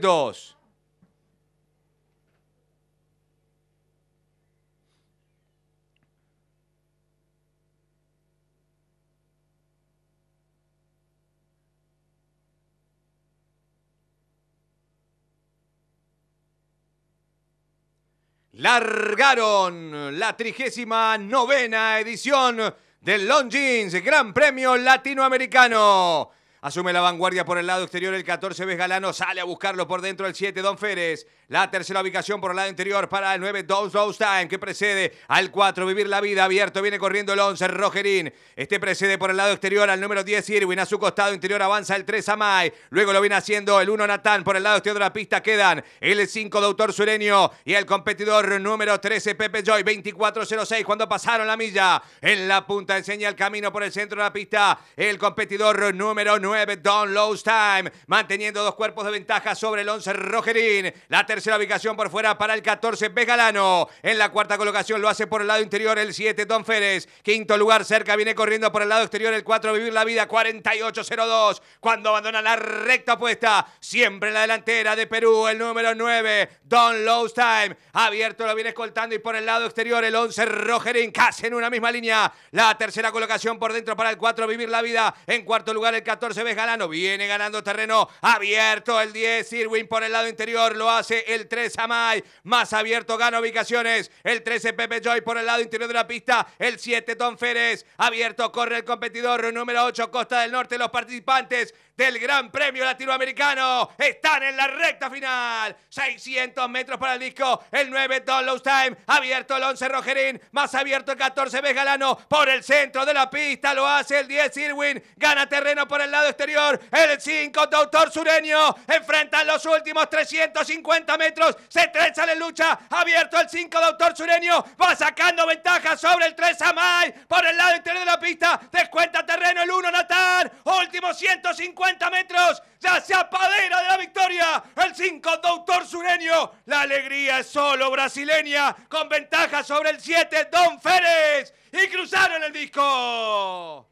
dos. Largaron la trigésima novena edición del Longines Gran Premio Latinoamericano. Asume la vanguardia por el lado exterior el 14 Vesgalano. Sale a buscarlo por dentro el 7 Don Férez. La tercera ubicación por el lado interior para el 9 Don Dos Time que precede al 4 Vivir la Vida. Abierto viene corriendo el 11 Rogerín. Este precede por el lado exterior al número 10 Irwin. A su costado interior avanza el 3 May. Luego lo viene haciendo el 1 Natán. Por el lado exterior de la pista quedan el 5 Doctor Sureño y el competidor número 13 Pepe Joy. 24, 06. cuando pasaron la milla. En la punta enseña el camino por el centro de la pista. El competidor número 9. Don Lowe's Time, manteniendo dos cuerpos de ventaja sobre el 11, Rogerín. La tercera ubicación por fuera para el 14, Begalano. En la cuarta colocación lo hace por el lado interior el 7, Don Férez. Quinto lugar cerca, viene corriendo por el lado exterior el 4, Vivir la Vida, 48-02. Cuando abandona la recta opuesta, siempre en la delantera de Perú, el número 9, Don Lowe's Time. Abierto lo viene escoltando y por el lado exterior el 11, Rogerín, casi en una misma línea. La tercera colocación por dentro para el 4, Vivir la Vida. En cuarto lugar el 14, Esteves viene ganando terreno. Abierto el 10. Irwin por el lado interior. Lo hace el 3 Amay. Más abierto gana ubicaciones. El 13 Pepe Joy por el lado interior de la pista. El 7 Tom Férez. Abierto corre el competidor número 8 Costa del Norte. Los participantes del Gran Premio Latinoamericano. Están en la recta final. 600 metros para el disco. El 9 Dollows Time. Abierto el 11 Rogerín. Más abierto el 14 Vegalano. Por el centro de la pista lo hace el 10 Irwin. Gana terreno por el lado exterior. El 5 Doctor Sureño. Enfrentan los últimos 350 metros. Se trenzan la lucha. Abierto el 5 Doctor Sureño. Va sacando ventaja sobre el 3 Amay. Por el lado interior de la pista. Descuenta terreno el 1 Natal. Último 150. 50 metros, ya se apadera de la victoria el 5 Doctor Sureño. La alegría es solo brasileña, con ventaja sobre el 7 Don Férez. Y cruzaron el disco.